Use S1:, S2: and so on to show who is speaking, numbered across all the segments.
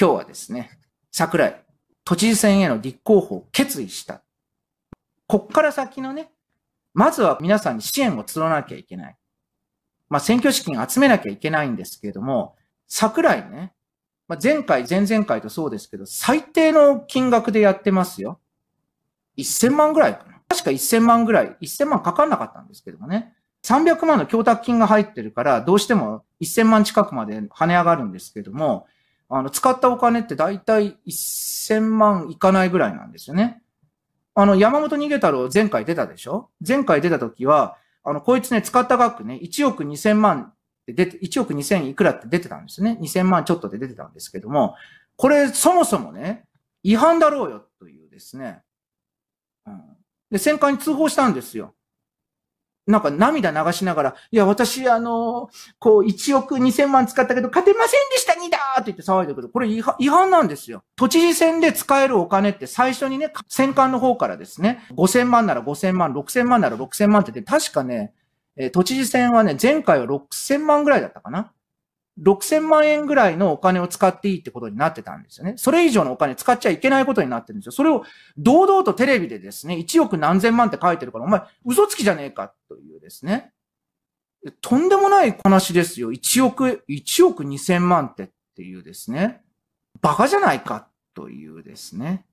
S1: 今日はですね、桜井、都知事選への立候補を決意した。こっから先のね、まずは皆さんに支援を募らなきゃいけない。まあ、選挙資金集めなきゃいけないんですけれども、桜井ね、まあ、前回、前々回とそうですけど、最低の金額でやってますよ。1000万ぐらいかな。確か1000万ぐらい、1000万かかんなかったんですけどもね。300万の供託金が入ってるから、どうしても1000万近くまで跳ね上がるんですけども、あの、使ったお金って大体1000万いかないぐらいなんですよね。あの、山本逃げ太郎前回出たでしょ前回出た時は、あの、こいつね、使った額ね、1億2000万って出て、1億2000いくらって出てたんですね。2000万ちょっとで出てたんですけども、これそもそもね、違反だろうよというですね。うん。で、戦艦に通報したんですよ。なんか涙流しながら、いや、私、あの、こう、1億2000万使ったけど、勝てませんでしたにだーって言って騒いでくる。これ違反なんですよ。都知事選で使えるお金って最初にね、戦艦の方からですね、5000万なら5000万、6000万なら6000万って言って、確かね、え都知事選はね、前回は6000万ぐらいだったかな。6000万円ぐらいのお金を使っていいってことになってたんですよね。それ以上のお金使っちゃいけないことになってるんですよ。それを堂々とテレビでですね、1億何千万って書いてるから、お前嘘つきじゃねえかというですね。とんでもない話ですよ。1億、1億2000万ってっていうですね。バカじゃないかというですね。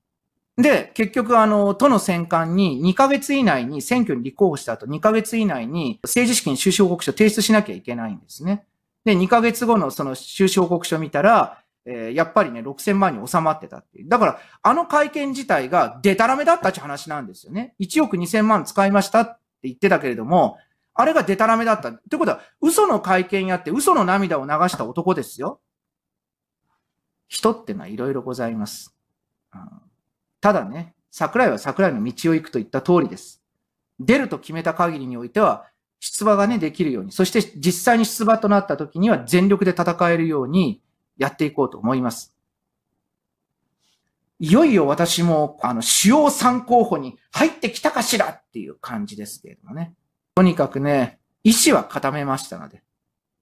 S1: で、結局あの、都の戦艦に2ヶ月以内に選挙に立候補した後2ヶ月以内に政治資金収支報告書を提出しなきゃいけないんですね。で、2ヶ月後のその収支報告書見たら、えー、やっぱりね、6000万に収まってたっていう。だから、あの会見自体がデタラメだったって話なんですよね。1億2000万使いましたって言ってたけれども、あれがデタラメだった。ってことは、嘘の会見やって嘘の涙を流した男ですよ。人ってのはいろいろございます。うん、ただね、桜井は桜井の道を行くと言った通りです。出ると決めた限りにおいては、出馬がね、できるように、そして実際に出馬となった時には全力で戦えるようにやっていこうと思います。いよいよ私も、あの、主要3候補に入ってきたかしらっていう感じですけれどもね。とにかくね、意思は固めましたので、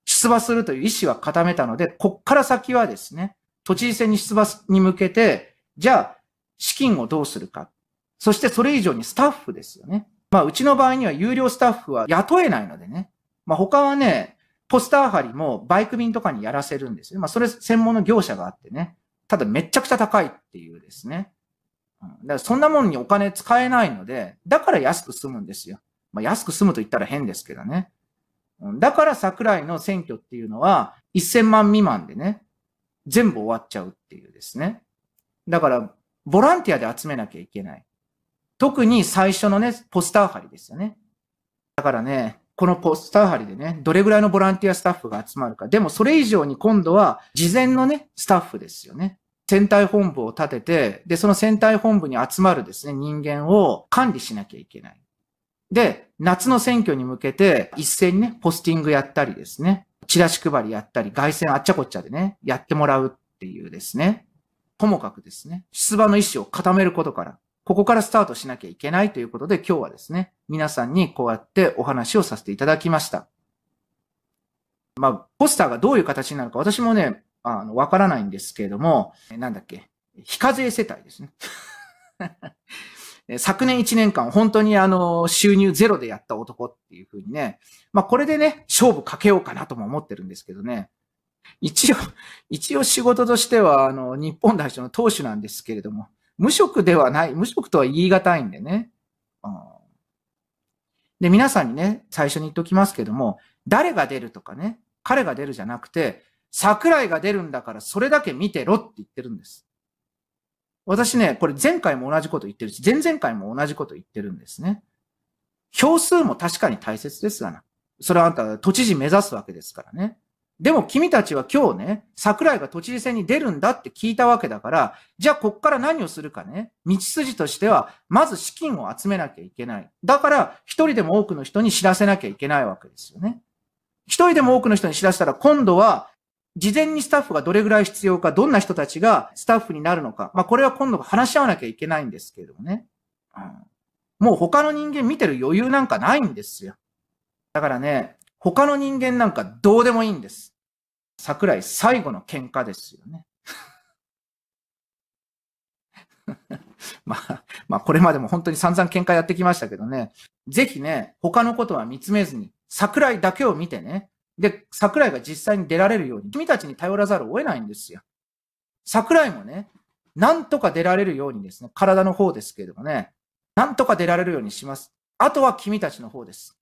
S1: 出馬するという意思は固めたので、こっから先はですね、都知事選に出馬に向けて、じゃあ、資金をどうするか。そしてそれ以上にスタッフですよね。まあ、うちの場合には有料スタッフは雇えないのでね。まあ、他はね、ポスター貼りもバイク便とかにやらせるんですよ。まあ、それ専門の業者があってね。ただ、めちゃくちゃ高いっていうですね。うん、だからそんなもんにお金使えないので、だから安く済むんですよ。まあ、安く済むと言ったら変ですけどね。うん、だから桜井の選挙っていうのは、1000万未満でね、全部終わっちゃうっていうですね。だから、ボランティアで集めなきゃいけない。特に最初のね、ポスター貼りですよね。だからね、このポスター貼りでね、どれぐらいのボランティアスタッフが集まるか。でもそれ以上に今度は事前のね、スタッフですよね。選対本部を立てて、で、その選対本部に集まるですね、人間を管理しなきゃいけない。で、夏の選挙に向けて一斉にね、ポスティングやったりですね、チラシ配りやったり、外線あっちゃこっちゃでね、やってもらうっていうですね、ともかくですね、出馬の意思を固めることから、ここからスタートしなきゃいけないということで、今日はですね、皆さんにこうやってお話をさせていただきました。まあ、ポスターがどういう形になるか、私もね、あの、わからないんですけれども、なんだっけ、非課税世帯ですね。昨年1年間、本当にあの、収入ゼロでやった男っていうふうにね、まあこれでね、勝負かけようかなとも思ってるんですけどね。一応、一応仕事としては、あの、日本代表の投手なんですけれども、無職ではない、無職とは言い難いんでね。うん、で、皆さんにね、最初に言っておきますけども、誰が出るとかね、彼が出るじゃなくて、桜井が出るんだからそれだけ見てろって言ってるんです。私ね、これ前回も同じこと言ってるし、前々回も同じこと言ってるんですね。票数も確かに大切ですがな。それはあんた都知事目指すわけですからね。でも君たちは今日ね、桜井が都知事選に出るんだって聞いたわけだから、じゃあこっから何をするかね、道筋としては、まず資金を集めなきゃいけない。だから、一人でも多くの人に知らせなきゃいけないわけですよね。一人でも多くの人に知らせたら、今度は、事前にスタッフがどれぐらい必要か、どんな人たちがスタッフになるのか。まあこれは今度話し合わなきゃいけないんですけれどもね。うん、もう他の人間見てる余裕なんかないんですよ。だからね、他の人間なんかどうでもいいんです。桜井最後の喧嘩ですよね。まあ、まあ、これまでも本当に散々喧嘩やってきましたけどね。ぜひね、他のことは見つめずに、桜井だけを見てね。で、桜井が実際に出られるように、君たちに頼らざるを得ないんですよ。桜井もね、なんとか出られるようにですね、体の方ですけれどもね、なんとか出られるようにします。あとは君たちの方です。